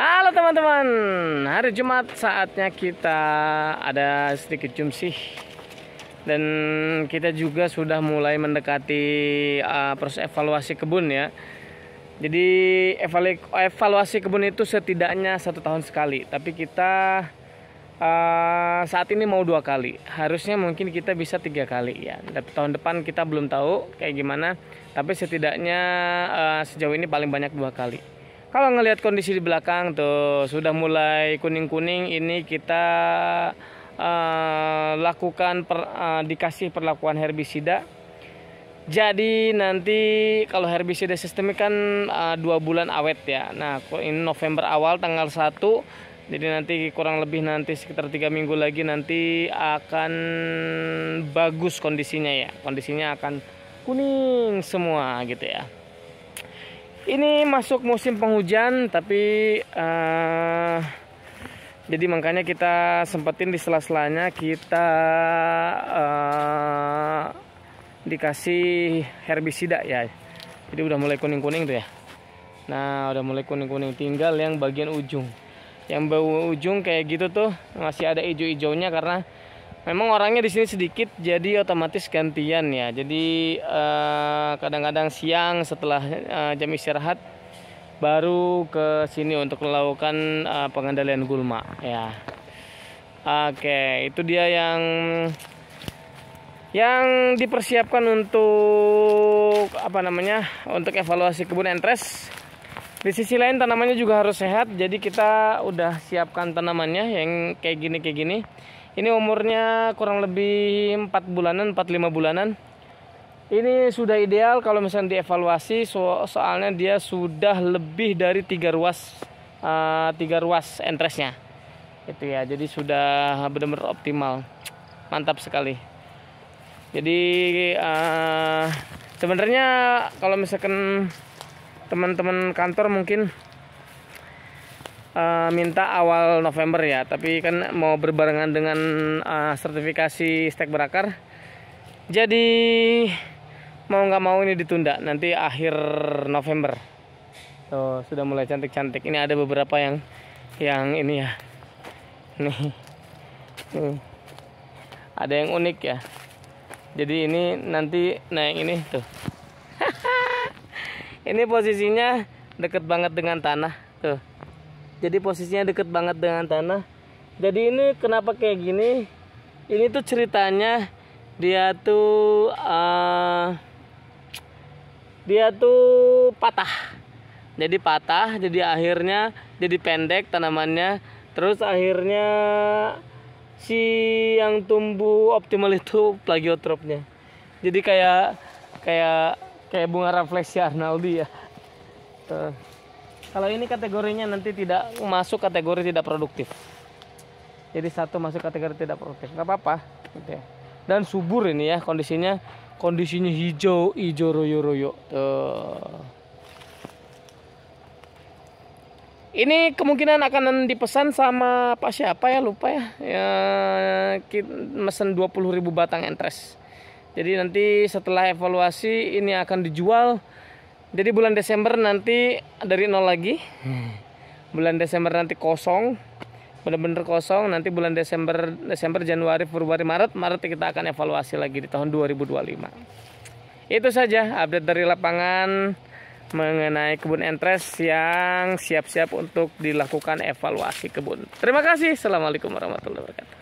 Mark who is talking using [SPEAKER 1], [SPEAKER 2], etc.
[SPEAKER 1] Halo teman-teman, hari Jumat saatnya kita ada sedikit jumsih dan kita juga sudah mulai mendekati uh, proses evaluasi kebun ya. Jadi evaluasi kebun itu setidaknya satu tahun sekali, tapi kita uh, saat ini mau dua kali. Harusnya mungkin kita bisa tiga kali ya. Tapi tahun depan kita belum tahu kayak gimana, tapi setidaknya uh, sejauh ini paling banyak dua kali. Kalau ngelihat kondisi di belakang tuh sudah mulai kuning-kuning ini kita uh, lakukan per, uh, dikasih perlakuan herbisida. Jadi nanti kalau herbisida sistemik kan uh, dua bulan awet ya. Nah ini November awal tanggal 1 jadi nanti kurang lebih nanti sekitar tiga minggu lagi nanti akan bagus kondisinya ya kondisinya akan kuning semua gitu ya ini masuk musim penghujan tapi uh, jadi makanya kita sempetin di sela-selanya kita uh, dikasih herbisida ya jadi udah mulai kuning-kuning tuh ya nah udah mulai kuning-kuning tinggal yang bagian ujung yang bau ujung kayak gitu tuh masih ada hijau-hijaunya karena memang orangnya di sini sedikit jadi otomatis gantian ya jadi eh, kadang-kadang eh, siang setelah eh, jam istirahat baru ke sini untuk melakukan eh, pengendalian gulma ya oke itu dia yang yang dipersiapkan untuk apa namanya untuk evaluasi kebun entres di sisi lain tanamannya juga harus sehat jadi kita udah siapkan tanamannya yang kayak gini kayak gini ini umurnya kurang lebih 4 bulanan, 4-5 bulanan. Ini sudah ideal kalau misalnya dievaluasi so soalnya dia sudah lebih dari 3 ruas uh, tiga ruas eh, entresnya. Itu ya. Jadi sudah benar-benar optimal. Mantap sekali. Jadi uh, sebenarnya kalau misalkan teman-teman kantor mungkin uh, minta awal November ya, tapi kan mau berbarengan dengan uh, sertifikasi stek berakar. Jadi mau nggak mau ini ditunda nanti akhir November. Tuh, sudah mulai cantik-cantik. Ini ada beberapa yang yang ini ya. Nih. Nih. Ada yang unik ya. Jadi ini nanti nah yang ini tuh. ini posisinya deket banget dengan tanah tuh jadi posisinya deket banget dengan tanah jadi ini kenapa kayak gini ini tuh ceritanya dia tuh uh, dia tuh patah jadi patah jadi akhirnya jadi pendek tanamannya terus akhirnya si yang tumbuh optimal itu plagiotropnya jadi kayak kayak kayak bunga refleksi Arnoldi ya Tuh. Kalau ini kategorinya nanti tidak masuk kategori tidak produktif. Jadi satu masuk kategori tidak produktif, nggak apa-apa. Gitu ya. Dan subur ini ya kondisinya, kondisinya hijau, hijau royo royo. Ini kemungkinan akan dipesan sama Pak siapa ya lupa ya. ya mesen 20.000 batang entres. Jadi nanti setelah evaluasi ini akan dijual jadi bulan Desember nanti dari nol lagi. Bulan Desember nanti kosong. benar-benar kosong. Nanti bulan Desember, Desember, Januari, Februari, Maret, Maret kita akan evaluasi lagi di tahun 2025. Itu saja update dari lapangan mengenai kebun entres yang siap-siap untuk dilakukan evaluasi kebun. Terima kasih. Assalamualaikum warahmatullahi wabarakatuh.